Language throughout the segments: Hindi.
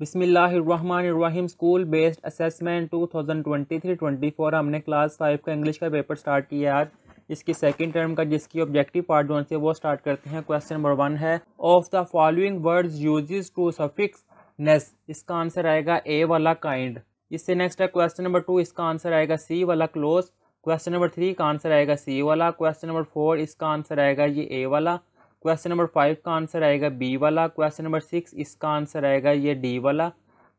बिसमीम स्कूल बेस्ड असेसमेंट 2023 फोर हमने क्लास फाइव का इंग्लिश का पेपर स्टार्ट किया आज इसकी सेकेंड टर्म का जिसकी ऑब्जेक्टिव पार्ट जो है वो स्टार्ट करते हैं क्वेश्चन नंबर वन है of the following words uses to suffix ness इसका आंसर आएगा ए वाला काइंड इससे नेक्स्ट है क्वेश्चन नंबर टू इसका आंसर आएगा सी वाला क्लोज क्वेश्चन नंबर थ्री का आंसर आएगा सी वाला क्वेश्चन नंबर फोर इसका आंसर आएगा ये ए वाला क्वेश्चन नंबर फाइव का आंसर आएगा बी वाला क्वेश्चन नंबर सिक्स इसका आंसर आएगा ये डी वाला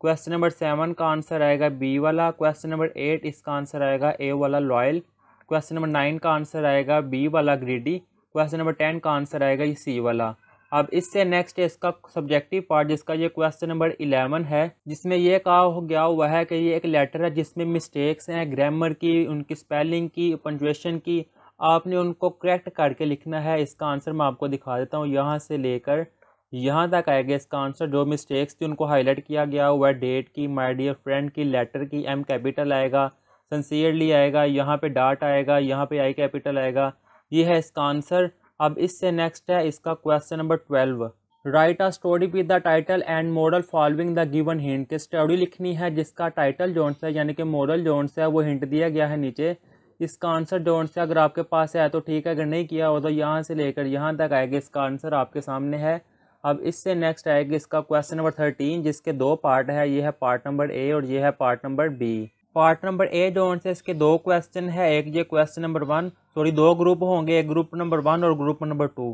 क्वेश्चन नंबर सेवन का आंसर आएगा बी वाला क्वेश्चन नंबर एट इसका आंसर आएगा ए वाला लॉयल क्वेश्चन नंबर नाइन का आंसर आएगा बी वाला ग्रीडी क्वेश्चन नंबर टेन का आंसर आएगा ये सी वाला अब इससे नेक्स्ट इसका सब्जेक्टिव पार्ट जिसका ये क्वेश्चन नंबर इलेवन है जिसमें यह कहा हो गया हुआ है कि ये एक लेटर है जिसमें मिस्टेक्स हैं ग्रामर की उनकी स्पेलिंग की पंचुएशन की आपने उनको करेक्ट करके लिखना है इसका आंसर मैं आपको दिखा देता हूँ यहाँ से लेकर यहाँ तक आएगा इसका आंसर जो मिस्टेक्स थी उनको हाईलाइट किया गया हुआ डेट की माई डियर फ्रेंड की लेटर की एम कैपिटल आएगा सन्सियरली आएगा यहाँ पे डाट आएगा यहाँ पे आई कैपिटल आएगा ये है इसका आंसर अब इससे नेक्स्ट है इसका question number twelve write a story with the title and model following the given hint story लिखनी है जिसका टाइटल जोन्स है यानी कि मॉडल जोन्स है वो हिंट दिया गया है नीचे इसका आंसर डोंट से अगर आपके पास है तो ठीक है अगर नहीं किया हो तो यहाँ से लेकर यहाँ तक आएगा इसका आंसर आपके सामने है अब इससे नेक्स्ट आएगा इसका क्वेश्चन नंबर थर्टीन जिसके दो पार्ट है ये है पार्ट नंबर ए और ये है part number B part number A don't say इसके दो क्वेश्चन है एक ये क्वेश्चन नंबर वन सॉरी दो ग्रुप होंगे एक ग्रुप नंबर वन और group number two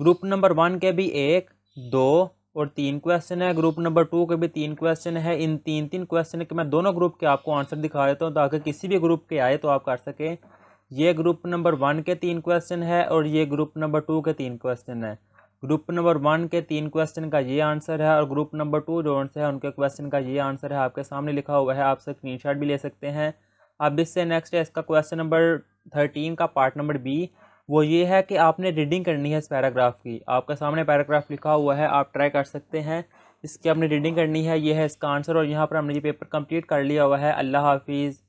group number one के भी एक दो और तीन क्वेश्चन है ग्रुप नंबर टू के भी तीन क्वेश्चन है इन तीन तीन क्वेश्चन के मैं दोनों ग्रुप के आपको आंसर दिखा देता हूँ ताकि किसी भी ग्रुप के आए तो आप कर सकें ये ग्रुप नंबर वन के तीन क्वेश्चन है और ये ग्रुप नंबर टू के तीन क्वेश्चन है ग्रुप नंबर वन के तीन क्वेश्चन का ये आंसर है और ग्रुप नंबर टू जो आंसर है उनके क्वेश्चन का ये आंसर है आपके सामने लिखा हुआ है आप स्क्रीन भी ले सकते हैं अब इससे नेक्स्ट है इसका क्वेश्चन नंबर थर्टीन का पार्ट नंबर बी वो ये है कि आपने रीडिंग करनी है इस पैराग्राफ की आपका सामने पैराग्राफ लिखा हुआ है आप ट्राई कर सकते हैं इसकी आपने रीडिंग करनी है ये है इसका आंसर और यहाँ पर हमने ये पेपर कंप्लीट कर लिया हुआ है अल्लाह हाफिज़